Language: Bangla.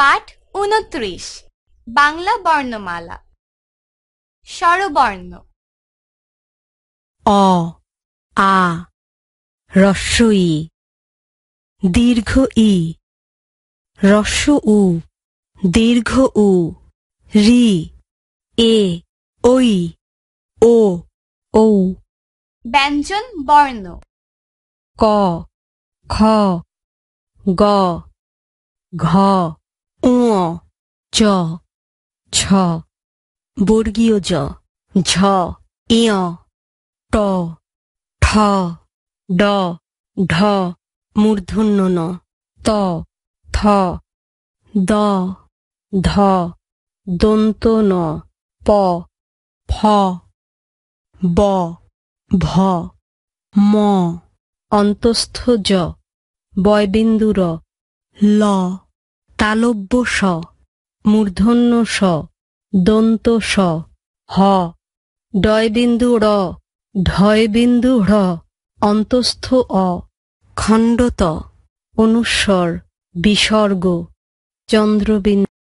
পাঠ উনত্রিশ বাংলা বর্ণমালা স্বরবর্ণ অ আ ই দীর্ঘ ই রস্ব উ দীর্ঘ উ রি এ ওই ও ঔ ব্যঞ্জন বর্ণ ক খ গ ঘ চ ছ বর্গীয় জ ঝ ট ঠ ড ঢ মূর্ধন্য ন ত থ দ ধ দন্ত ন প ফ ব ভ ম অন্তস্থ জ বয়বিন্দুর ল তালব্য স মূর্ধন্য স দন্ত স হ ডয়বিন্দু র ঢয়বিন্দু হ্র অন্তস্থ অ খণ্ডত অনুস্বর বিসর্গ চন্দ্রবিন্দু